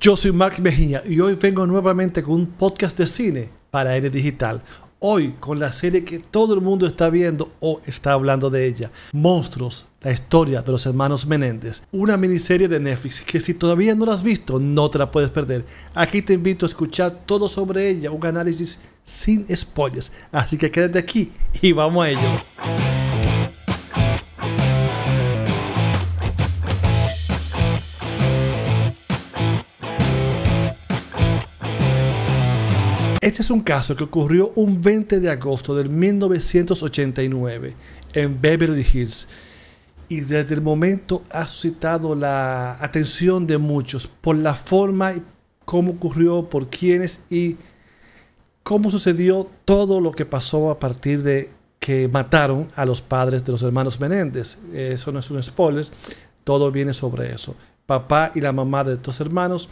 Yo soy Mark Mejía y hoy vengo nuevamente con un podcast de cine para Aire Digital. Hoy con la serie que todo el mundo está viendo o está hablando de ella, Monstruos, la historia de los hermanos Menéndez, una miniserie de Netflix que si todavía no la has visto no te la puedes perder. Aquí te invito a escuchar todo sobre ella, un análisis sin spoilers, así que quédate aquí y vamos a ello. Este es un caso que ocurrió un 20 de agosto del 1989 en Beverly Hills y desde el momento ha suscitado la atención de muchos por la forma y cómo ocurrió, por quiénes y cómo sucedió todo lo que pasó a partir de que mataron a los padres de los hermanos Menéndez. Eso no es un spoiler, todo viene sobre eso. Papá y la mamá de estos hermanos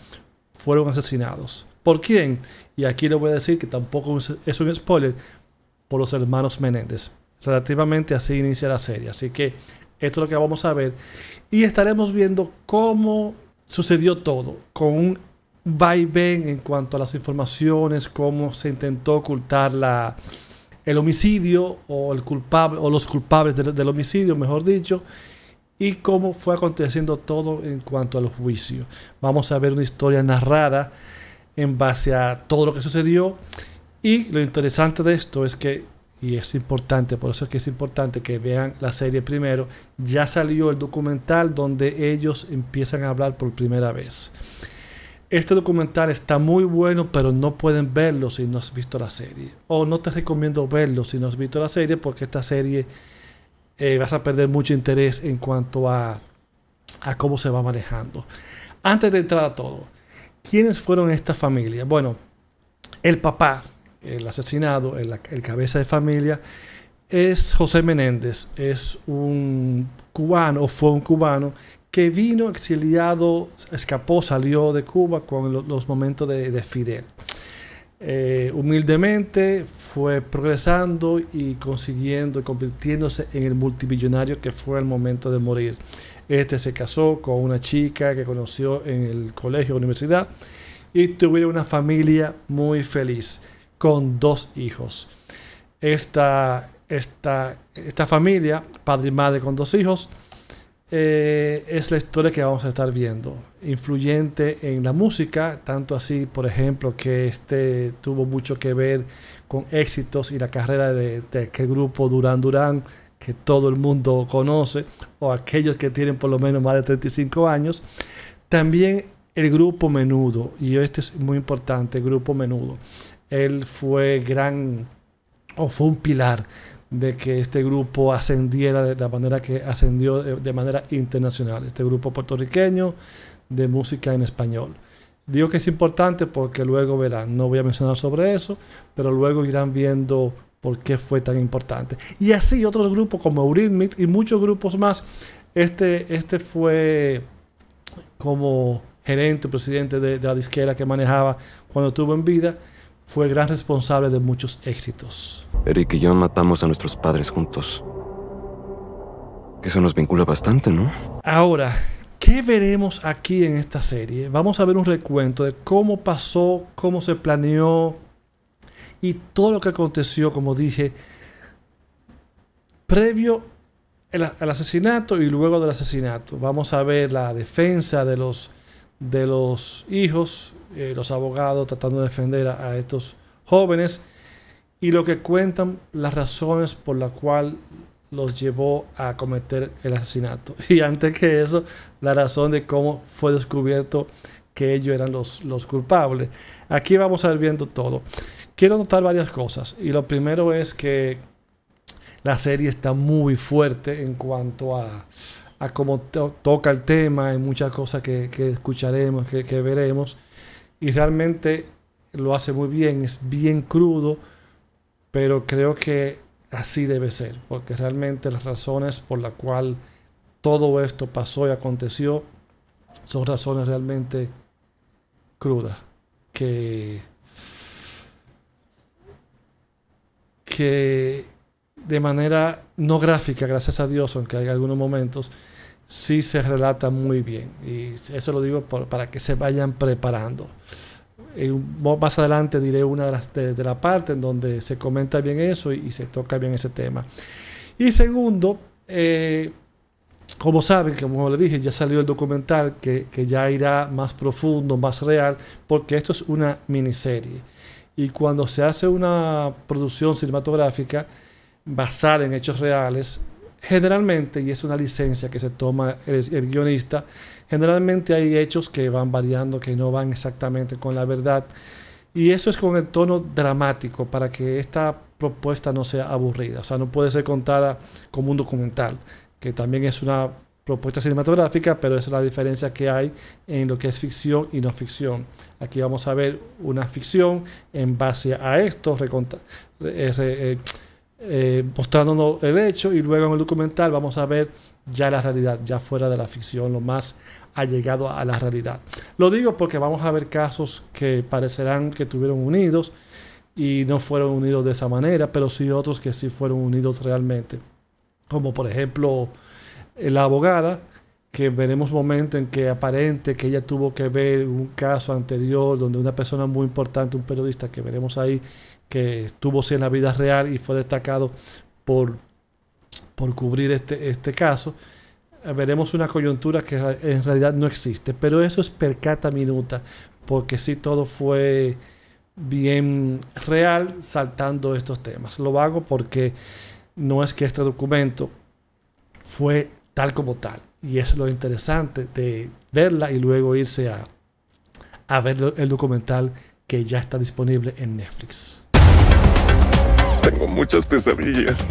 fueron asesinados. ¿Por quién? Y aquí le voy a decir que tampoco es un spoiler, por los hermanos Menéndez. Relativamente así inicia la serie. Así que esto es lo que vamos a ver. Y estaremos viendo cómo sucedió todo, con un vaivén en cuanto a las informaciones, cómo se intentó ocultar la, el homicidio o, el culpable, o los culpables del homicidio, mejor dicho, y cómo fue aconteciendo todo en cuanto al juicio. Vamos a ver una historia narrada en base a todo lo que sucedió. Y lo interesante de esto es que, y es importante, por eso es que es importante que vean la serie primero, ya salió el documental donde ellos empiezan a hablar por primera vez. Este documental está muy bueno, pero no pueden verlo si no has visto la serie. O no te recomiendo verlo si no has visto la serie, porque esta serie eh, vas a perder mucho interés en cuanto a, a cómo se va manejando. Antes de entrar a todo, ¿Quiénes fueron estas familias? Bueno, el papá, el asesinado, el, cabeza de familia, es José Menéndez, es un cubano, fue un cubano, que vino exiliado, escapó, salió de Cuba con los momentos de, Fidel. Eh, humildemente fue progresando y consiguiendo, convirtiéndose en el multimillonario que fue el momento de morir. Este se casó con una chica que conoció en el colegio o universidad y tuvieron una familia muy feliz con dos hijos. Esta, esta, esta familia, padre y madre con dos hijos, eh, es la historia que vamos a estar viendo. Influyente en la música, tanto así, por ejemplo, que este tuvo mucho que ver con éxitos y la carrera de, de aquel grupo durán durán que todo el mundo conoce, o aquellos que tienen por lo menos más de 35 años. También el grupo menudo, y este es muy importante, el grupo menudo. Él fue gran, o fue un pilar de que este grupo ascendiera de la manera que ascendió de manera internacional, este grupo puertorriqueño de música en español. Digo que es importante porque luego verán, no voy a mencionar sobre eso, pero luego irán viendo por qué fue tan importante. Y así otros grupos como Eurythmics y muchos grupos más. Este, este fue como gerente o presidente de, la disquera que manejaba cuando estuvo en vida, fue gran responsable de muchos éxitos. Eric y yo matamos a nuestros padres juntos. Eso nos vincula bastante, ¿no? Ahora, ¿qué veremos aquí en esta serie? Vamos a ver un recuento de cómo pasó, cómo se planeó, y todo lo que aconteció, como dije, previo al asesinato y luego del asesinato. Vamos a ver la defensa de los, de los hijos, eh, los abogados tratando de defender a, estos jóvenes y lo que cuentan las razones por las cuales los llevó a cometer el asesinato. Y antes que eso, la razón de cómo fue descubierto que ellos eran los, los culpables. Aquí vamos a ir viendo todo. Quiero notar varias cosas y lo primero es que la serie está muy fuerte en cuanto a, cómo toca el tema, hay muchas cosas que, escucharemos, que, que, veremos y realmente lo hace muy bien, es bien crudo, pero creo que así debe ser, porque realmente las razones por las cuales todo esto pasó y aconteció son razones realmente crudas que que de manera no gráfica, gracias a Dios, aunque hay algunos momentos, sí se relata muy bien. Y eso lo digo para que se vayan preparando. más adelante diré una de, las, partes la parte en donde se comenta bien eso y, se toca bien ese tema. Y segundo, eh, como saben, como le dije, ya salió el documental que, que, ya irá más profundo, más real, porque esto es una miniserie. Y cuando se hace una producción cinematográfica basada en hechos reales, generalmente, y es una licencia que se toma el, guionista, generalmente hay hechos que van variando, que no van exactamente con la verdad. Y eso es con el tono dramático para que esta propuesta no sea aburrida. O sea, no puede ser contada como un documental, que también es una propuesta cinematográfica, pero esa es la diferencia que hay en lo que es ficción y no ficción. Aquí vamos a ver una ficción en base a esto, eh, eh, eh, mostrándonos el hecho y luego en el documental vamos a ver ya la realidad, ya fuera de la ficción, lo más allegado a la realidad. Lo digo porque vamos a ver casos que parecerán que estuvieron unidos y no fueron unidos de esa manera, pero sí otros que sí fueron unidos realmente, como por ejemplo eh, la abogada, que veremos momento en que aparente que ella tuvo que ver un caso anterior donde una persona muy importante, un periodista que veremos ahí, que estuvo sí, en la vida real y fue destacado por, por cubrir este, este caso, eh, veremos una coyuntura que en realidad no existe. Pero eso es percata minuta, porque si todo fue bien real saltando estos temas. Lo hago porque no es que este documento fue tal como tal. Y es lo interesante de verla y luego irse a, ver el documental que ya está disponible en Netflix. Tengo muchas pesadillas.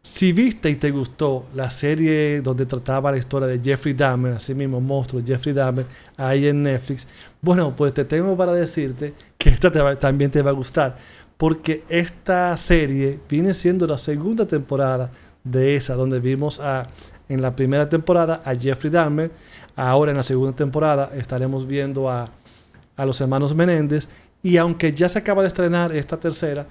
Si viste y te gustó la serie donde trataba la historia de Jeffrey Dahmer, así mismo monstruo Jeffrey Dahmer, ahí en Netflix, bueno, pues te tengo para decirte que esta también te va a gustar, porque esta serie viene siendo la segunda temporada de esa, donde vimos a, en la primera temporada a Jeffrey Dahmer. Ahora en la segunda temporada estaremos viendo a, a los hermanos Menéndez. Y aunque ya se acaba de estrenar esta tercera,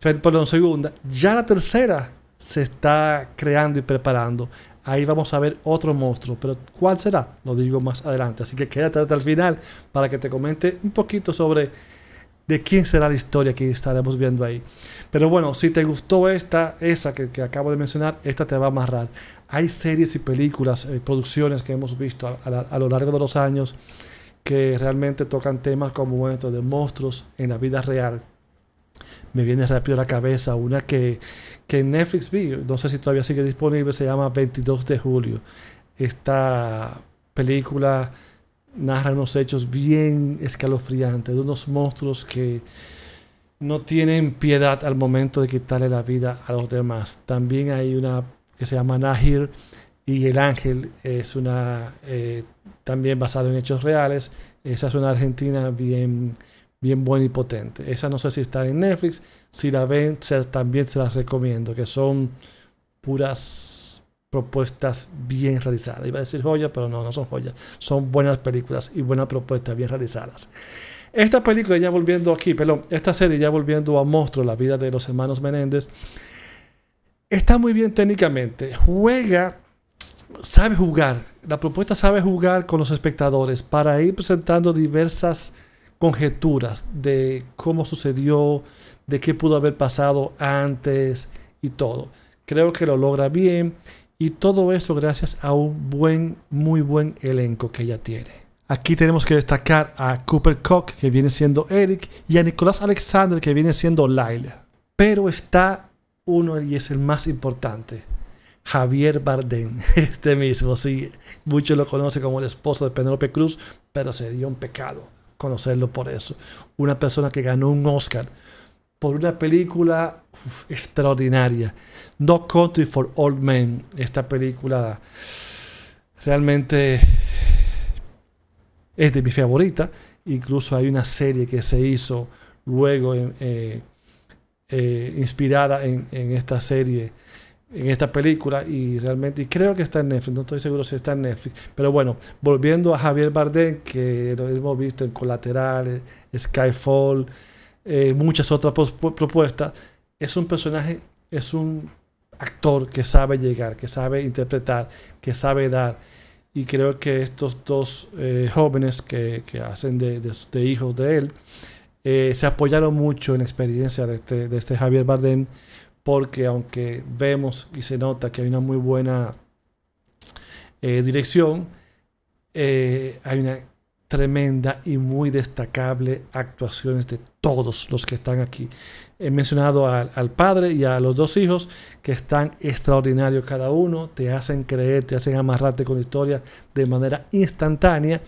perdón, segunda, ya la tercera se está creando y preparando. Ahí vamos a ver otro monstruo, pero ¿cuál será? Lo digo más adelante. Así que quédate hasta el final para que te comente un poquito sobre de quién será la historia que estaremos viendo ahí. Pero bueno, si te gustó esta, esa que, acabo de mencionar, esta te va a amarrar. Hay series y películas, eh, producciones que hemos visto a, lo largo de los años que realmente tocan temas como esto de monstruos en la vida real. Me viene rápido a la cabeza una que, que en Netflix vi, no sé si todavía sigue disponible, se llama 22 de julio. Esta película narra unos hechos bien escalofriantes, de unos monstruos que no tienen piedad al momento de quitarle la vida a los demás. También hay una que se llama Nahir y el ángel es una eh, también basado en hechos reales. Esa es una argentina bien bien buena y potente. Esa no sé si está en Netflix, si la ven también se las recomiendo, que son puras propuestas bien realizadas. Iba a decir joyas, pero no, no son joyas. Son buenas películas y buenas propuestas bien realizadas. Esta película, ya volviendo aquí, perdón, esta serie, ya volviendo a Monstruo, la vida de los hermanos Menéndez, está muy bien técnicamente. Juega, sabe jugar. La propuesta sabe jugar con los espectadores para ir presentando diversas conjeturas de cómo sucedió, de qué pudo haber pasado antes y todo. Creo que lo logra bien y todo eso gracias a un buen, muy buen elenco que ella tiene. Aquí tenemos que destacar a Cooper Cock, que viene siendo Eric, y a Nicolás Alexander, que viene siendo Lyle. Pero está uno y es el más importante. Javier Bardem, este mismo, sí, muchos lo conocen como el esposo de Penélope Cruz, pero sería un pecado conocerlo por eso. Una persona que ganó un Oscar por una película extraordinaria. No Country for Old Men, esta película realmente es de mi favorita. Incluso hay una serie que se hizo luego eh, eh, inspirada en, esta serie, en esta película, y realmente, y creo que está en Netflix, no estoy seguro si está en Netflix, pero bueno, volviendo a Javier Bardem, que lo hemos visto en Colateral, Skyfall, eh, muchas otras propuestas, es un personaje, es un actor que sabe llegar, que sabe interpretar, que sabe dar. Y creo que estos dos eh, jóvenes que, hacen de, hijos de él eh, se apoyaron mucho en la experiencia este, de este, Javier Bardem, porque aunque vemos y se nota que hay una muy buena dirección, hay una tremenda y muy destacable actuaciones de todos los que están aquí. He mencionado al, padre y a los dos hijos que están extraordinarios cada uno, te hacen creer, te hacen amarrarte con historia de manera instantánea,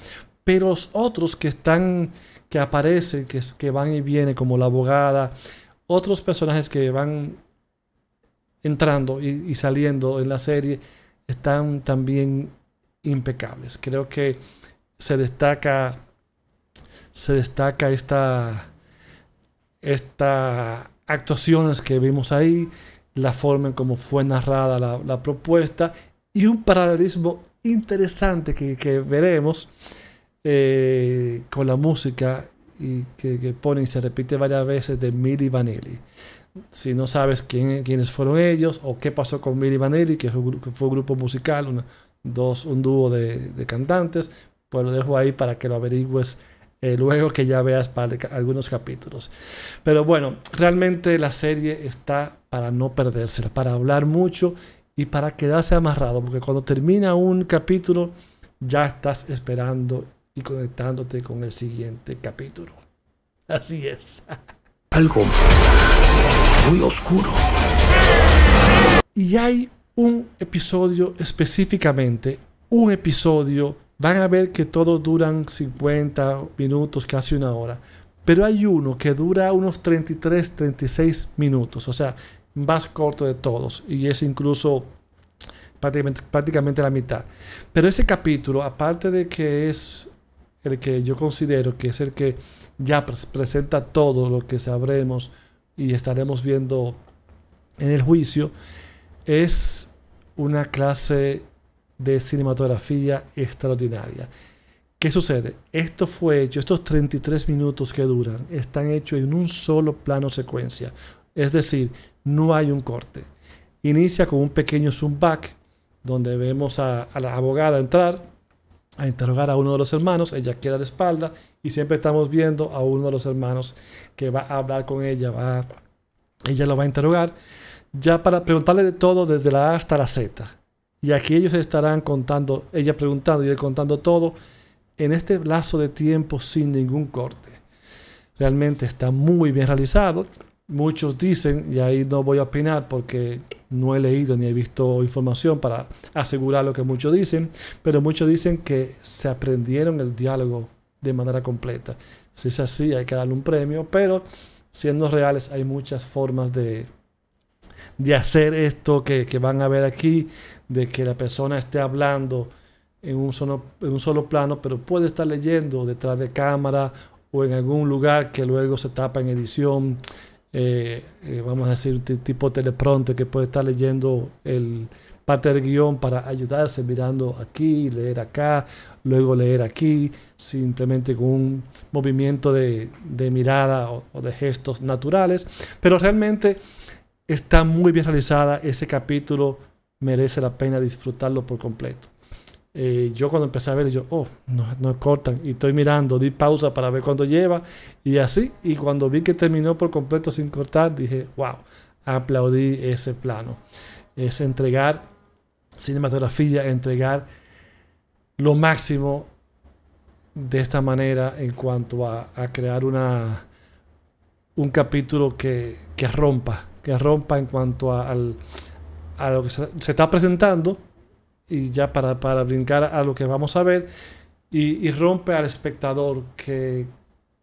pero los otros que están, que aparecen, que, van y vienen como la abogada, otros personajes que van entrando y saliendo en la serie, están también impecables. Creo que se destaca, se destaca esta, estas actuaciones que vimos ahí, la forma en cómo fue narrada la, propuesta y un paralelismo interesante que, veremos eh, con la música y que, que, pone y se repite varias veces de Miri Vanelli. Si no sabes quiénes fueron ellos o qué pasó con Milli Vanelli, que fue, un grupo musical, dos, un dúo de, de, cantantes, pues lo dejo ahí para que lo averigües eh, luego que ya veas algunos capítulos. Pero bueno, realmente la serie está para no perdérsela, para hablar mucho y para quedarse amarrado, porque cuando termina un capítulo ya estás esperando y conectándote con el siguiente capítulo. Así es. Algo muy oscuro. Y hay un episodio específicamente, un episodio van a ver que todos duran 50 minutos, casi una hora. Pero hay uno que dura unos 33, 36 minutos, o sea, más corto de todos. Y es incluso prácticamente, la mitad. Pero ese capítulo, aparte de que es el que yo considero que es el que ya presenta todo lo que sabremos y estaremos viendo en el juicio, es una clase de cinematografía extraordinaria. ¿Qué sucede? Esto fue hecho, estos 33 minutos que duran, están hechos en un solo plano secuencia. Es decir, no hay un corte. Inicia con un pequeño zoom back, donde vemos a, la abogada entrar, a interrogar a uno de los hermanos, ella queda de espalda y siempre estamos viendo a uno de los hermanos que va a hablar con ella, va, ella lo va a interrogar, ya para preguntarle de todo desde la A hasta la Z y aquí ellos estarán contando, ella preguntando y él contando todo en este lazo de tiempo sin ningún corte. Realmente está muy bien realizado. Muchos dicen, y ahí no voy a opinar porque no he leído ni he visto información para asegurar lo que muchos dicen, pero muchos dicen que se aprendieron el diálogo de manera completa. Si es así, hay que darle un premio, pero siendo reales, hay muchas formas de, de hacer esto que, van a ver aquí, de que la persona esté hablando en un, solo, en un solo plano, pero puede estar leyendo detrás de cámara o en algún lugar que luego se tapa en edición, eh, eh, vamos a decir, tipo teleprompter que puede estar leyendo el parte del guión para ayudarse mirando aquí, leer acá, luego leer aquí, simplemente con un movimiento de, mirada o de gestos naturales, pero realmente está muy bien realizada. Ese capítulo merece la pena disfrutarlo por completo. Eh, yo cuando empecé a ver, yo, oh, no, no, cortan. Y estoy mirando, di pausa para ver cuándo lleva. Y así, y cuando vi que terminó por completo sin cortar, dije, wow, aplaudí ese plano. Es entregar cinematografía, entregar lo máximo de esta manera en cuanto a, crear una, un capítulo que, que rompa que rompa en cuanto a, lo que se, está presentando y ya para, brincar a lo que vamos a ver y, rompe al espectador que,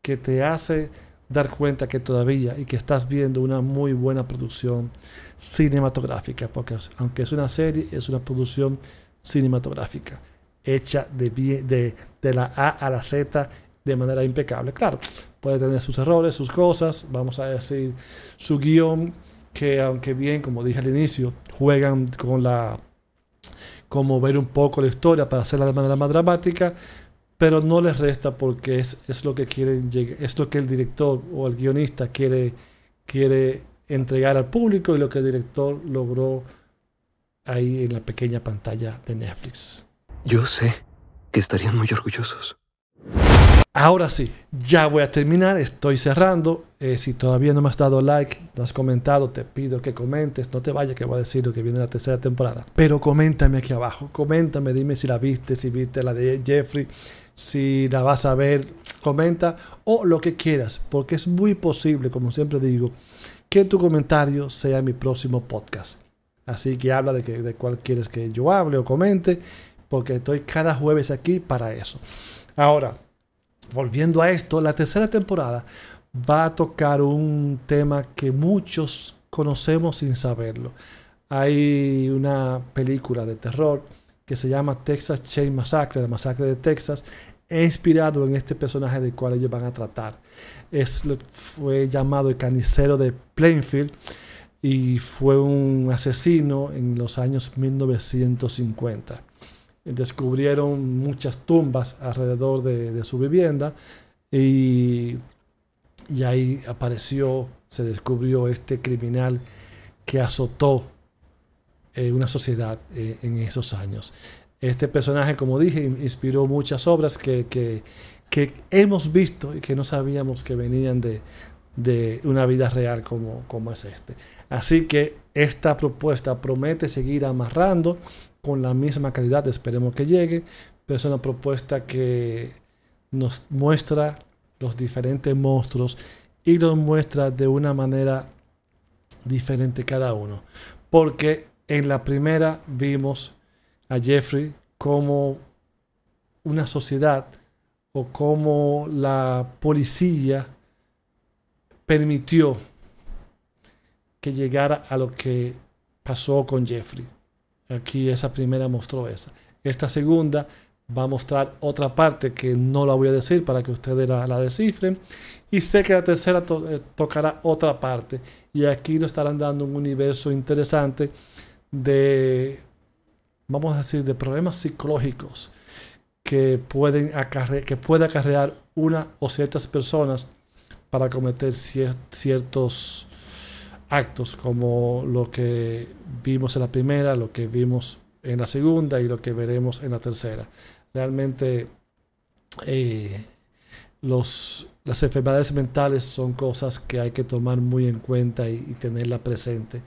te hace dar cuenta que todavía y que estás viendo una muy buena producción cinematográfica, porque aunque es una serie, es una producción cinematográfica, hecha de, de, de la A a la Z de manera impecable. Claro, puede tener sus errores, sus cosas, vamos a decir, su guión que aunque bien, como dije al inicio, juegan con la como ver un poco la historia para hacerla de manera más dramática, pero no les resta porque es, lo que quieren que el director o el guionista quiere, quiere entregar al público y lo que el director logró ahí en la pequeña pantalla de Netflix. Yo sé que estarían muy orgullosos. Ahora sí, ya voy a terminar, estoy cerrando. Eh, si todavía no me has dado like, no has comentado, te pido que comentes. No te vayas que voy a decir lo que viene la tercera temporada. Pero coméntame aquí abajo. Coméntame, dime si la viste, si viste la de Jeffrey, si la vas a ver. Comenta o lo que quieras. Porque es muy posible, como siempre digo, que tu comentario sea mi próximo podcast. Así que habla de, de cuál quieres que yo hable o comente. Porque estoy cada jueves aquí para eso. Ahora, volviendo a esto, la tercera temporada va a tocar un tema que muchos conocemos sin saberlo. Hay una película de terror que se llama Texas Chain Massacre, la masacre de Texas, e inspirado en este personaje del cual ellos van a tratar. Es, fue llamado el carnicero de Plainfield y fue un asesino en los años 1950. Descubrieron muchas tumbas alrededor de su vivienda y y ahí apareció, se descubrió este criminal que azotó eh, una sociedad eh, en esos años. Este personaje, como dije, inspiró muchas obras que, que, hemos visto y que no sabíamos que venían de, de una vida real como, como, es este. Así que esta propuesta promete seguir amarrando con la misma calidad, esperemos que llegue, pero es una propuesta que nos muestra los diferentes monstruos y los muestra de una manera diferente cada uno. Porque en la primera vimos a Jeffrey como una sociedad o como la policía permitió que llegara a lo que pasó con Jeffrey. Aquí esa primera mostró esa. Esta segunda va a mostrar otra parte que no la voy a decir para que ustedes la, descifren. Y sé que la tercera eh, tocará otra parte. Y aquí nos estarán dando un universo interesante de, vamos a decir, de problemas psicológicos que, pueden que puede acarrear una o ciertas personas para cometer ciertos actos como lo que vimos en la primera, lo que vimos en la segunda y lo que veremos en la tercera. Realmente eh, los, las enfermedades mentales son cosas que hay que tomar muy en cuenta y, y tenerla presente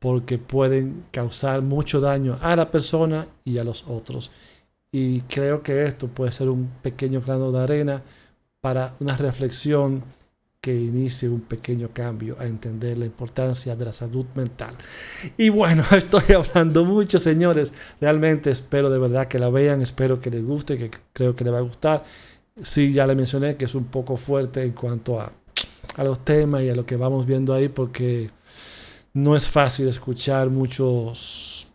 porque pueden causar mucho daño a la persona y a los otros. Y creo que esto puede ser un pequeño grano de arena para una reflexión que inicie un pequeño cambio a entender la importancia de la salud mental. Y bueno, estoy hablando mucho, señores. Realmente espero de verdad que la vean, espero que les guste, que creo que les va a gustar. Sí, ya le mencioné que es un poco fuerte en cuanto a, a los temas y a lo que vamos viendo ahí, porque no es fácil escuchar muchos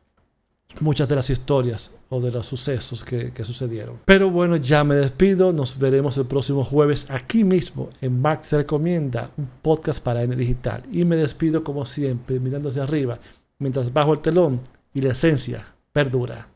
muchas de las historias o de los sucesos que, sucedieron. Pero bueno, ya me despido. Nos veremos el próximo jueves aquí mismo en Max Recomienda, un podcast para N Digital. Y me despido como siempre, mirando hacia arriba, mientras bajo el telón y la esencia perdura.